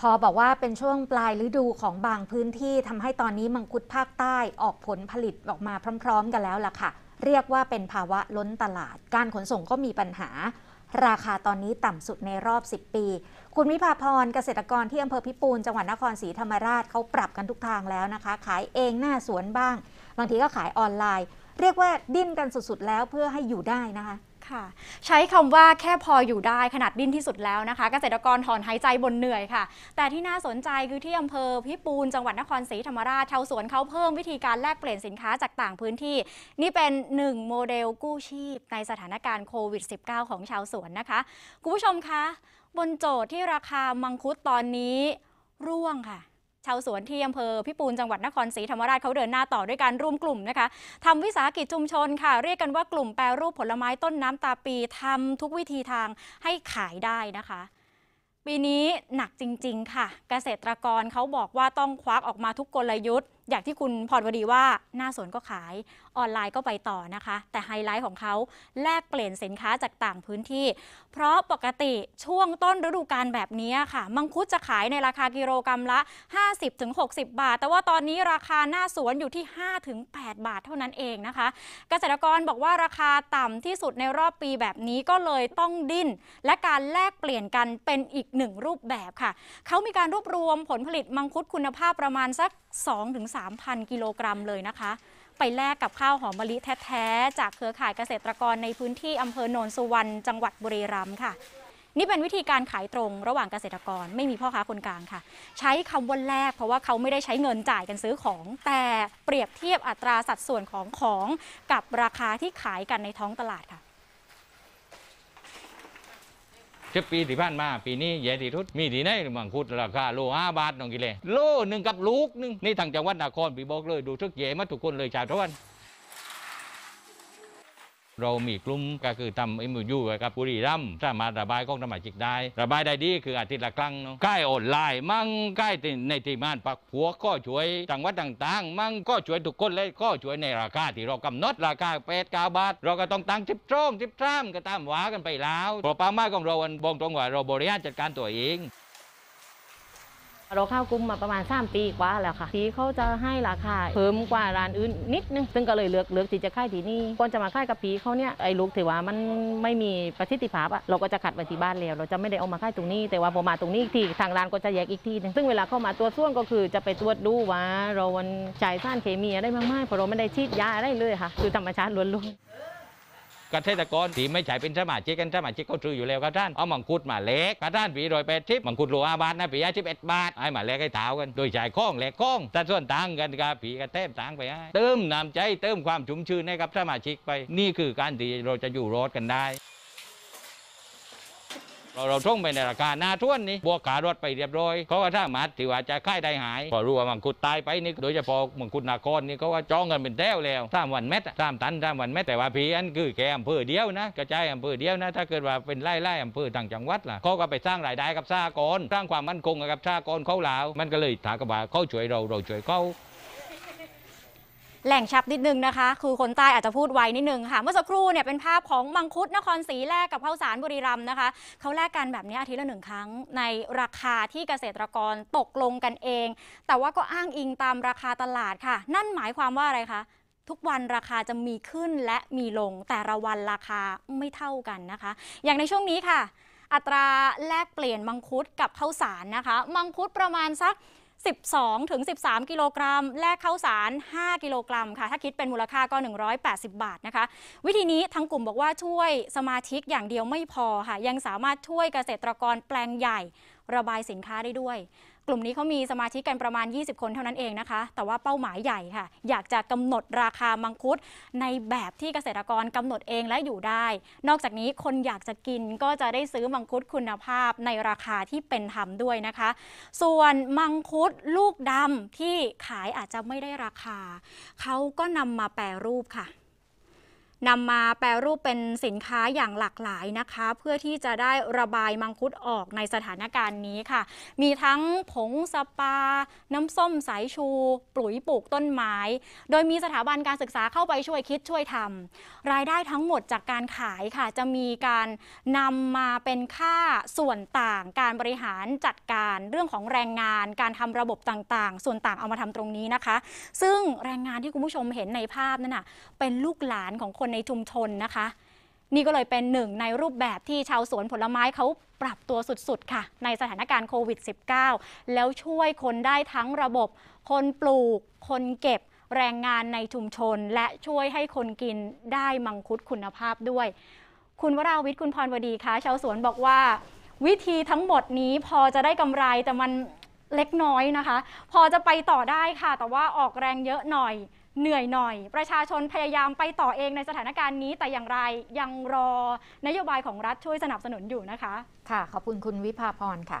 พอบอกว่าเป็นช่วงปลายฤดูของบางพื้นที่ทำให้ตอนนี้มังคุดภาคใต้ออกผลผลิตออกมาพร้อม ๆ กันแล้วล่ะค่ะ เรียกว่าเป็นภาวะล้นตลาด การขนส่งก็มีปัญหา ราคาตอนนี้ต่ำสุดในรอบ10ปี คุณวิภาพรเกษตรกรที่อำเภอพิปูนจังหวัดนครศรีธรรมราชเขาปรับกันทุกทางแล้วนะคะ ขายเองหน้าสวนบ้างบางทีก็ขายออนไลน์ เรียกว่าดิ้นกันสุดๆแล้วเพื่อให้อยู่ได้นะคะค่ะใช้คำว่าแค่พออยู่ได้ขนาดดิ้นที่สุดแล้วนะคะ เกษตรกรถอนหายใจบนเหนื่อยค่ะ แต่ที่น่าสนใจคือที่อำเภอพิปูน จังหวัดนครศรีธรรมราชชาวสวนเขาเพิ่มวิธีการแลกเปลี่ยนสินค้าจากต่างพื้นที่ นี่เป็น 1 โมเดลกู้ชีพ ในสถานการณ์โควิด -19 ของชาวสวนนะคะ คุณผู้ชมคะ บนโจทย์ที่ราคามังคุดตอนนี้ร่วงค่ะชาวสวนที่อำเภอพิปูนจังหวัดนครศรีธรรมราชเขาเดินหน้าต่อด้วยการร่วมกลุ่มนะคะทำวิสาหกิจชุมชนค่ะ เรียกกันว่ากลุ่มแปรรูปผลไม้ต้นน้ำตาปีทำทุกวิธีทางให้ขายได้นะคะ ปีนี้หนักจริง ๆค่ะ เกษตรกรเขาบอกว่าต้องควักออกมาทุกกลยุทธ์อย่างที่คุณพรวดีว่า หน้าสวนก็ขายออนไลน์ก็ไปต่อนะคะ แต่ไฮไลท์ของเขาแลกเปลี่ยนสินค้าจากต่างพื้นที่เพราะปกติช่วงต้นฤดูกาลแบบนี้ค่ะ มังคุดจะขายในราคากิโลกรรัมละ 50-60 บาท แต่ว่าตอนนี้ราคาหน้าสวนอยู่ที่ 5-8 บาทเท่านั้นเองนะคะ เกษตรกรบอกว่าราคาต่ำที่สุดในรอบปีแบบนี้ก็เลยต้องดิ้นและการแลกเปลี่ยนกันเป็นอีกหนึ่งรูปแบบค่ะเขามีการรวบรวมผลผลิตมังคุดคุณภาพประมาณสัก2-3 3,000 กิโลกรัมเลยนะคะ ไปแลกกับข้าวหอมมะลิแท้ๆ จากเครือข่ายเกษตรกรในพื้นที่อำเภอโนนสุวรรณจังหวัดบุรีรัมย์ค่ะ นี่เป็นวิธีการขายตรงระหว่างเกษตรกร ไม่มีพ่อค้าคนกลางค่ะ ใช้คำว่าแลกเพราะว่าเขาไม่ได้ใช้เงินจ่ายกันซื้อของ แต่เปรียบเทียบอัตราสัดส่วนของของกับราคาที่ขายกันในท้องตลาดค่ะจะปีที่ผ่านมา ปีนี้แย่ที่สุด มีที่ไหนมังคุดราคาโลห้าบาทน้องกิเลโลหนึ่งกับลูกหนึ่งนี่ทางจังหวัดนครปีบอกเลย ดูทุกแย่มาทุกคนเลย ชาวทวันเรามีกลุ่มก็คือทำไอ้มือยู่กับปุรีรัมย์สามารถระบายขอทำมาจิกได้ ระบายได้ดีคืออาทิตย์ละครั้งเนาะใกล้ออนไลน์มั่งใกล้ในที่มานปักหัวก็ช่วยต่างวัดต่างๆมั่งก็ช่วยทุกคนเลยก็ช่วยในราคาที่เรากำหนดราคาแปดกาบาท เราก็ต้องตั้งทิปตรงทิปตรามก็ตามหวากันไปแล้วพอปามมกของเราบองตรงว่าเราบริหารจัดการตัวเองเราเข้ากุ้มมาประมาณ 3 ปีกว่าแล้วค่ะทีเขาจะให้ราคาเพิ่มกว่าร้านอื่นนิดนึงซึ่งก็เลยเลือกเลือกที่จะค่ายที่นี่ก่อนจะมาค่ายกับผีเขาเนี่ยไอ้ลูกถือว่ามันไม่มีประสิทธิภาพอะเราก็จะขัดไว้ที่บ้านแล้วเราจะไม่ได้เอามาค่ายตรงนี้ แต่ว่าพอมาตรงนี้อีกทีทางร้านก็จะแยกอีกทีนึงซึ่งเวลาเข้ามาตัวส่วนก็คือจะไปตรวจดูว่า เราวันจ่ายสารเคมีอะไรมากๆเพราะเราไม่ได้ฉีดยาอะไรเลยค่ะ คือธรรมชาติล้วนๆเกษตรกรที่ไม่ใช่เป็นสมาชิกกันสมาชิกก็ซื้ออยู่แล้วครับท่านเอามังคุดมาเล็กครับท่านปีรอยแปดทิพมังคุดโลอาบาทนะปีอาทิบเอ็ดบาทไอ้มาเล็กไอ้เท้ากันโดยใช้ข้องแหลกข้องแต่ส่วนต่างกันกับผีกระเต้มต่างไปให้เติมน้ำใจเติมความชุ่มชื่นให้กับสมาชิกไป นี่คือการที่เราจะอยู่รอดกันได้เราเราท่งไปในราคาหน้าท่วนนี่บวกาดรถไปเรียบร้อย เขาก็ถ้ามัดถือว่าจะค่ายได้หายพอรู้ว่ามังคุดตายไปนี่โดยเฉพาะมังคุดนาคอนนี่เขาว่าจองกันเป็นแถวแล้วสามวันเม็ดสามตันสามวันเม็ดแต่ว่าพีอันคือแกอำเภอเดียวนะกระจายอำเภอเดียวนะ ถ้าเกิดว่าเป็นไล่ไล่อำเภอต่างจังหวัดล่ะเขาก็ไปสร้างรายได้กับชากรสร้างความมั่นคงกับชากรเขาเหล่ามันก็เลยถากบาเขาช่วยเราเราช่วยเขาแหล่งชับนิดนึงนะคะคือคนใต้อาจจะพูดไวนิดนึงค่ะเมื่อสักครู่เนี่ยเป็นภาพของมังคุดนครศรีแลกกับข้าวสารบุรีรัมย์นะคะเขาแลกกันแบบนี้อาทิตย์ละหนึ่งครั้งในราคาที่เกษตรกรตกลงกันเอง แต่ว่าก็อ้างอิงตามราคาตลาดค่ะ นั่นหมายความว่าอะไรคะ ทุกวันราคาจะมีขึ้นและมีลงแต่ละวันราคาไม่เท่ากันนะคะ อย่างในช่วงนี้ค่ะ อัตราแลกเปลี่ยนมังคุดกับข้าวสารนะคะมังคุดประมาณสัก12ถึง13 กิโลกรัม แลกข้าวสาร 5 กิโลกรัมค่ะถ้าคิดเป็นมูลค่าก็ 180 บาทนะคะ วิธีนี้ทั้งกลุ่มบอกว่าช่วยสมาชิกอย่างเดียวไม่พอค่ะยังสามารถช่วยเกษตรกรแปลงใหญ่ระบายสินค้าได้ด้วยกลุ่มนี้เขามีสมาชิกกันประมาณ 20 คนเท่านั้นเองนะคะ แต่ว่าเป้าหมายใหญ่ค่ะ อยากจะกำหนดราคามังคุดในแบบที่เกษตรกรกำหนดเองและอยู่ได้ นอกจากนี้คนอยากจะกินก็จะได้ซื้อมังคุดคุณภาพ ในราคาที่เป็นธรรมด้วยนะคะ ส่วนมังคุดลูกดำที่ขายอาจจะไม่ได้ราคา เขาก็นำมาแปรรูปค่ะนำมาแปลรูปเป็นสินค้าอย่างหลากหลายนะคะ เพื่อที่จะได้ระบายมังคุดออกในสถานการณ์นี้ค่ะ มีทั้งผงสปาน้ำส้มสายชูปุ๋ยปลูกต้นไม้ โดยมีสถาบันการศึกษาเข้าไปช่วยคิดช่วยทำรายได้ทั้งหมดจากการขายค่ะ จะมีการนำมาเป็นค่าส่วนต่าง การบริหารจัดการเรื่องของแรงงานการทำระบบต่างๆ ส่วนต่างเอามาทำตรงนี้นะคะ ซึ่งแรงงานที่คุณผู้ชมเห็นในภาพนั่นน่ะเป็นลูกหลานของคนในชุมชนนะคะ นี่ก็เลยเป็นหนึ่งในรูปแบบที่ชาวสวนผลไม้เขาปรับตัวสุดๆค่ะในสถานการณ์โควิด -19 แล้วช่วยคนได้ทั้งระบบคนปลูกคนเก็บแรงงานในชุมชน และช่วยให้คนกินได้มังคุดคุณภาพด้วย คุณวราวิทย์คุณพรวดีคะชาวสวนบอกว่า วิธีทั้งหมดนี้พอจะได้กำไรแต่มันเล็กน้อยนะคะ พอจะไปต่อได้ค่ะ แต่ว่าออกแรงเยอะหน่อยเหนื่อยหน่อย ประชาชนพยายามไปต่อเองในสถานการณ์นี้ แต่อย่างไรยังรอ นโยบายของรัฐช่วยสนับสนุนอยู่นะคะ ค่ะ ขอบคุณคุณวิภาพรค่ะ